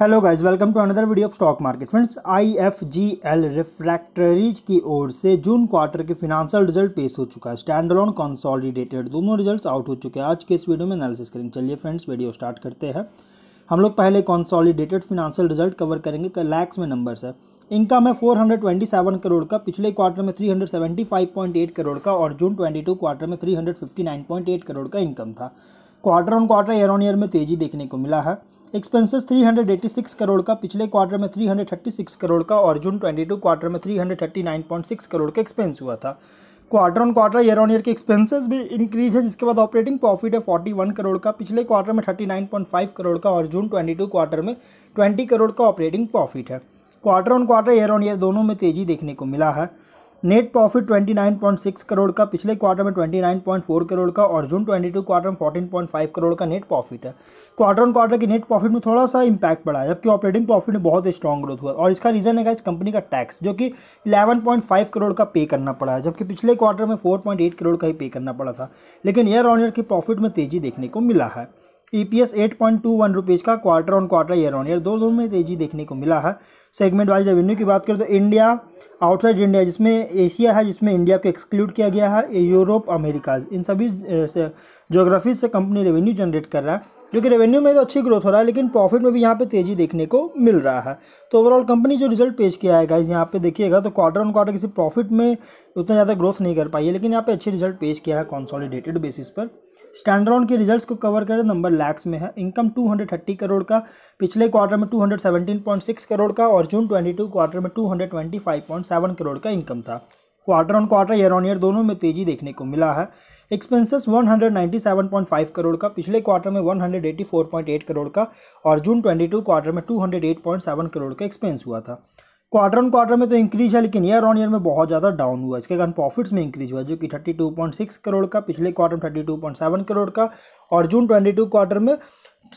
hello guys welcome to another video of stock market friends IFGL refractories की ओर से June quarter के financial result पेश हो चुका है स्टैंड अलोन कंसोलिडेटेड दोनों रिजल्ट्स आउट हो चुके हैं आज के इस वीडियो में एनालिसिस करेंगे चलिए फ्रेंड्स वीडियो स्टार्ट करते हैं हम लोग पहले कॉन्सॉलीडेटेड फिनेंशियल रिजल्ट कवर करेंगे लैक्स में नंबर्स है इनकम है फोर करोड़ का पिछले क्वार्टर में थ्री करोड़ का और जून ट्वेंटी क्वार्टर में थ्री करोड़ का इनकम था quarter on quarter year on year में तेजी देखने को मिला है एक्सपेंसेस 386 करोड़ का पिछले क्वार्टर में 336 करोड़ का और जून 22 क्वार्टर में 339.6 करोड़ का एक्सपेंस हुआ था quarter on quarter year on year के एक्सपेंसेस भी इंक्रीज है जिसके बाद ऑपरेटिंग प्रॉफिट है 41 करोड़ का पिछले क्वार्टर में 39.5 करोड़ का और जून 22 क्वार्टर में 20 करोड़ का ऑपरेटिंग प्रॉफिट है quarter on quarter year on year दोनों में तेजी देखने को मिला है नेट प्रॉफिट 29.6 करोड़ का पिछले क्वार्टर में 29.4 करोड़ का और जून 22 क्वार्टर में 14.5 करोड़ का नेट प्रॉफिट है क्वार्टर ऑन क्वार्टर की नेट प्रॉफिट में थोड़ा सा इंपैक्ट पड़ा है जबकि ऑपरेटिंग प्रॉफिट में बहुत स्ट्रॉन्ग ग्रोथ हुआ और इसका रीज़न है इस कंपनी का टैक्स जो कि इलेवन करोड़ का पे करना पड़ा है जबकि पिछले क्वार्टर में फोर करोड़ का ही पे करना पड़ा था लेकिन ईयर ऑन ईयर के प्रॉफिट में तेज़ी देखने को मिला है ईपीएस 8.21 रुपीज़ का quarter on quarter year on year दो दोनों में तेजी देखने को मिला है सेगमेंट वाइज रेवेन्यू की बात करें तो इंडिया आउटसाइड इंडिया जिसमें एशिया है जिसमें इंडिया को एक्सक्लूड किया गया है यूरोप अमेरिकाज इन सभी जोग्राफीज से कंपनी रेवेन्यू जनरेट कर रहा है जो कि रेवेन्यू में तो अच्छी ग्रोथ हो रहा है लेकिन प्रॉफिट में भी यहाँ पे तेजी देखने को मिल रहा है तो ओवरऑल कंपनी जो रिजल्ट पेश किया है गाइज यहाँ पे देखिएगा तो क्वार्टर ऑन क्वार्टर किसी प्रॉफिट में उतना ज़्यादा ग्रोथ नहीं कर पाई है लेकिन यहाँ पे अच्छे रिजल्ट पेश किया है कॉन्सॉलिडेटेड बेसिस पर स्टैंड के रिजल्ट्स को कवर करें नंबर लैक्स में है इनकम 230 करोड़ का पिछले क्वार्टर में 217.6 करोड़ का और जून 22 क्वार्टर में 225.7 करोड़ का इनकम था quarter on quarter year on year दोनों में तेजी देखने को मिला है एक्सपेंसेस 197.5 करोड़ का पिछले क्वार्टर में 184.8 करोड़ का और जून 22 क्वार्टर में 208.7 करोड़ का एक्सपेंस हुआ था क्वार्टर ऑन क्वार्टर में तो इंक्रीज है लेकिन ईयर ऑन ईयर में बहुत ज़्यादा डाउन हुआ इसके कारण प्रॉफिट्स में इंक्रीज हुआ जो कि 32.6 करोड़ का पिछले क्वार्टर में 32.7 करोड़ का और जून 22 क्वार्टर में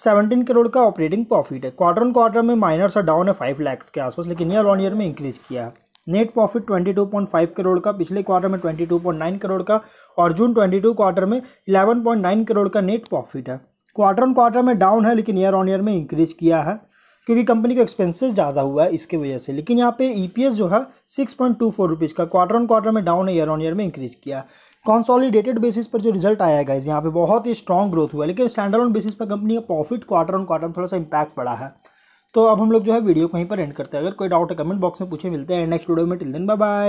17 करोड़ का ऑपरेटिंग प्रॉफिट है क्वार्टर ऑन क्वार्टर में माइनर सा डाउन है फाइव लैक्स के आसपास लेकिन ईयर ऑन ईयर में इंक्रीज किया है नेट प्रॉफिट 22.5 करोड़ का पिछले क्वार्टर में 22.9 करोड़ का और जून 22 क्वार्टर में 11.9 करोड़ का नेट प्रॉफिट है क्वार्टर ऑन क्वार्टर में डाउन है लेकिन ईयर ऑन ईयर में इंक्रीज किया है क्योंकि कंपनी का एक्सपेंसेस ज़्यादा हुआ है इसके वजह से लेकिन यहाँ पे ईपीएस e जो है six point two four rupees का क्वार्टर ऑन क्वार्टर में डाउन है ईयर ऑन ईयर में इंक्रीज किया कॉन्सॉलिडेटेड बेसिस पर जो रिजल्ट आया है यहाँ पे बहुत ही स्ट्रॉन्ग ग्रोथ हुआ लेकिन स्टैंडर्ड ऑन बेसिस पर कंपनी का प्रॉफिट क्वार्टर ऑन क्वार्टर में थोड़ा सा इंपैक्ट पड़ा है तो अब हम लोग जो है वीडियो कहीं पर एंड करते हैं अगर कोई डाउट है कमेंट बॉक्स में पूछे मिलते हैं नेक्स्ट वीडियो में टिल दिन बाय